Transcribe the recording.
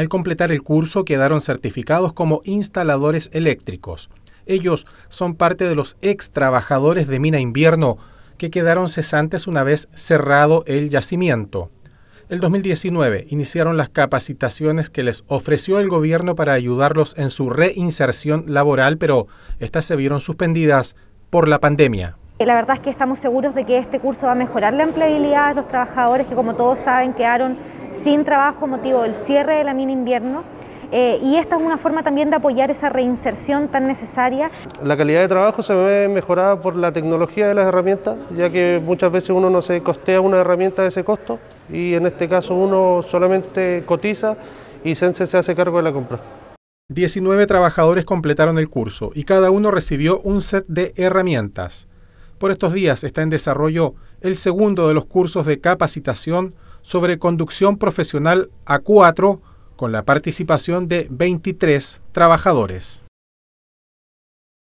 Al completar el curso quedaron certificados como instaladores eléctricos. Ellos son parte de los ex trabajadores de Mina Invierno que quedaron cesantes una vez cerrado el yacimiento. El 2019 iniciaron las capacitaciones que les ofreció el gobierno para ayudarlos en su reinserción laboral, pero estas se vieron suspendidas por la pandemia. Eh, la verdad es que estamos seguros de que este curso va a mejorar la empleabilidad de los trabajadores que, como todos saben, quedaron sin trabajo motivo del cierre de la mina invierno. Eh, y esta es una forma también de apoyar esa reinserción tan necesaria. La calidad de trabajo se ve mejorada por la tecnología de las herramientas, ya que muchas veces uno no se costea una herramienta de ese costo y en este caso uno solamente cotiza y Sense se hace cargo de la compra. 19 trabajadores completaron el curso y cada uno recibió un set de herramientas. Por estos días está en desarrollo el segundo de los cursos de capacitación sobre conducción profesional A4 con la participación de 23 trabajadores.